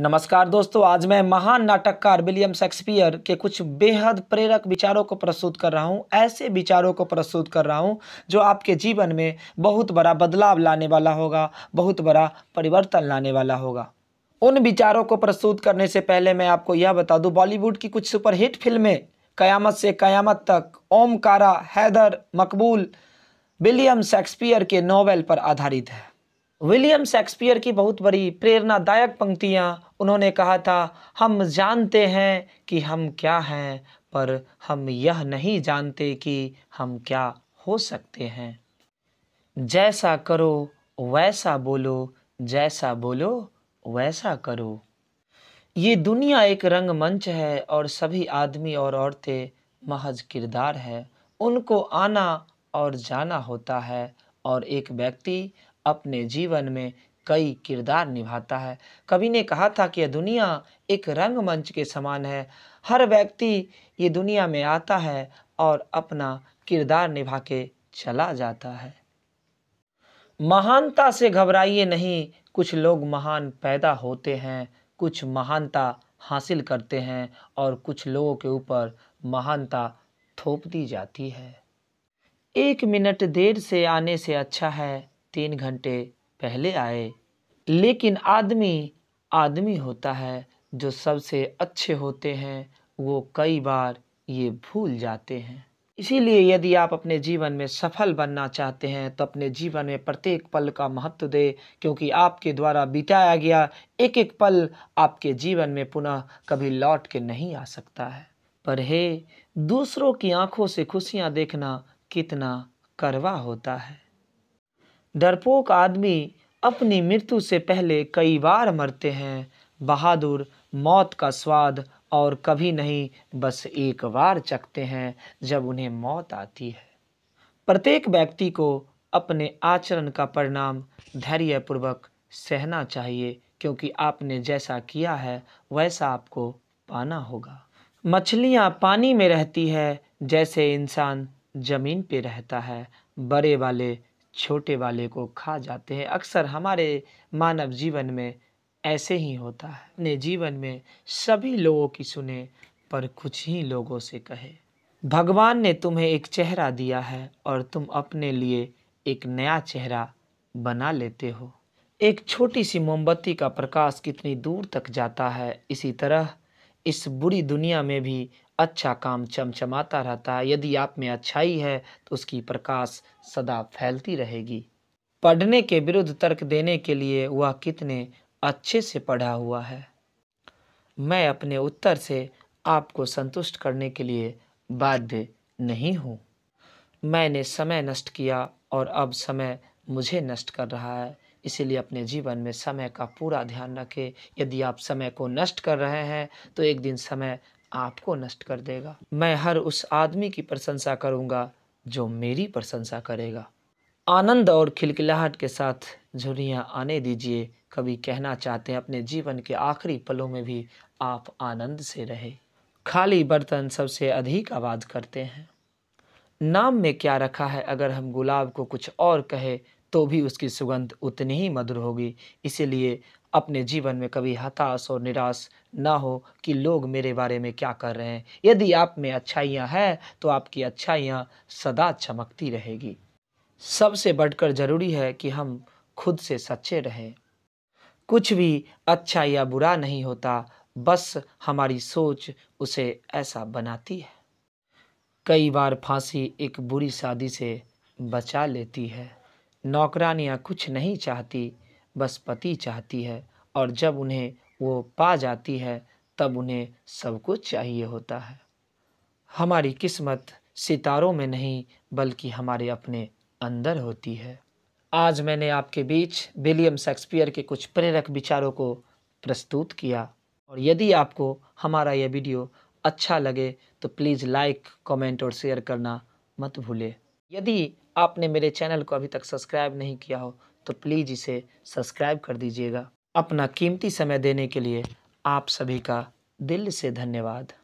नमस्कार दोस्तों आज मैं महान नाटककार विलियम शेक्सपियर के कुछ बेहद प्रेरक विचारों को प्रस्तुत कर रहा हूँ ऐसे विचारों को प्रस्तुत कर रहा हूँ जो आपके जीवन में बहुत बड़ा बदलाव लाने वाला होगा बहुत बड़ा परिवर्तन लाने वाला होगा उन विचारों को प्रस्तुत करने से पहले मैं आपको यह बता दूँ बॉलीवुड की कुछ सुपरहिट फिल्में कयामत से कयामत तक ओमकारा हैदर मकबूल विलियम शेक्सपियर के नॉवेल पर आधारित है विलियम शेक्सपियर की बहुत बड़ी प्रेरणादायक पंक्तियाँ उन्होंने कहा था हम जानते हैं कि हम क्या हैं पर हम यह नहीं जानते कि हम क्या हो सकते हैं जैसा करो वैसा बोलो जैसा बोलो वैसा करो ये दुनिया एक रंगमंच है और सभी आदमी और औरतें महज किरदार है उनको आना और जाना होता है और एक व्यक्ति अपने जीवन में कई किरदार निभाता है कवि ने कहा था कि यह दुनिया एक रंगमंच के समान है हर व्यक्ति ये दुनिया में आता है और अपना किरदार निभा के चला जाता है महानता से घबराइए नहीं कुछ लोग महान पैदा होते हैं कुछ महानता हासिल करते हैं और कुछ लोगों के ऊपर महानता थोप दी जाती है एक मिनट देर से आने से अच्छा है तीन घंटे पहले आए लेकिन आदमी आदमी होता है जो सबसे अच्छे होते हैं वो कई बार ये भूल जाते हैं इसीलिए यदि आप अपने जीवन में सफल बनना चाहते हैं तो अपने जीवन में प्रत्येक पल का महत्व दें क्योंकि आपके द्वारा बिताया गया एक एक पल आपके जीवन में पुनः कभी लौट के नहीं आ सकता है पर हे दूसरों की आंखों से खुशियां देखना कितना करवा होता है डरपोक आदमी अपनी मृत्यु से पहले कई बार मरते हैं बहादुर मौत का स्वाद और कभी नहीं बस एक बार चखते हैं जब उन्हें मौत आती है प्रत्येक व्यक्ति को अपने आचरण का परिणाम धैर्यपूर्वक सहना चाहिए क्योंकि आपने जैसा किया है वैसा आपको पाना होगा मछलियाँ पानी में रहती है जैसे इंसान ज़मीन पे रहता है बड़े वाले छोटे वाले को खा जाते हैं अक्सर हमारे मानव जीवन में ऐसे ही होता है अपने जीवन में सभी लोगों की सुने पर कुछ ही लोगों से कहे भगवान ने तुम्हें एक चेहरा दिया है और तुम अपने लिए एक नया चेहरा बना लेते हो एक छोटी सी मोमबत्ती का प्रकाश कितनी दूर तक जाता है इसी तरह इस बुरी दुनिया में भी अच्छा काम चमचमाता रहता है यदि आप में अच्छाई है तो उसकी प्रकाश सदा फैलती रहेगी पढ़ने के विरुद्ध तर्क देने के लिए वह कितने अच्छे से पढ़ा हुआ है मैं अपने उत्तर से आपको संतुष्ट करने के लिए बाध्य नहीं हूँ मैंने समय नष्ट किया और अब समय मुझे नष्ट कर रहा है इसीलिए अपने जीवन में समय का पूरा ध्यान रखें यदि आप समय को नष्ट कर रहे हैं तो एक दिन समय आपको नष्ट कर देगा मैं हर उस आदमी की प्रशंसा करूंगा जो मेरी प्रशंसा करेगा आनंद और खिलखिलाहट के साथ झुरियाँ आने दीजिए कभी कहना चाहते हैं अपने जीवन के आखिरी पलों में भी आप आनंद से रहे खाली बर्तन सबसे अधिक आवाज़ करते हैं नाम में क्या रखा है अगर हम गुलाब को कुछ और कहे तो भी उसकी सुगंध उतनी ही मधुर होगी इसीलिए अपने जीवन में कभी हताश और निराश ना हो कि लोग मेरे बारे में क्या कर रहे हैं यदि आप में अच्छाइयाँ हैं तो आपकी अच्छाइयाँ सदा चमकती रहेगी सबसे बढ़कर ज़रूरी है कि हम खुद से सच्चे रहें कुछ भी अच्छा या बुरा नहीं होता बस हमारी सोच उसे ऐसा बनाती है कई बार फांसी एक बुरी शादी से बचा लेती है नौकरानियाँ कुछ नहीं चाहती बस पति चाहती है और जब उन्हें वो पा जाती है तब उन्हें सब कुछ चाहिए होता है हमारी किस्मत सितारों में नहीं बल्कि हमारे अपने अंदर होती है आज मैंने आपके बीच विलियम शेक्सपियर के कुछ प्रेरक विचारों को प्रस्तुत किया और यदि आपको हमारा यह वीडियो अच्छा लगे तो प्लीज़ लाइक कमेंट और शेयर करना मत भूलें यदि आपने मेरे चैनल को अभी तक सब्सक्राइब नहीं किया हो तो प्लीज़ इसे सब्सक्राइब कर दीजिएगा अपना कीमती समय देने के लिए आप सभी का दिल से धन्यवाद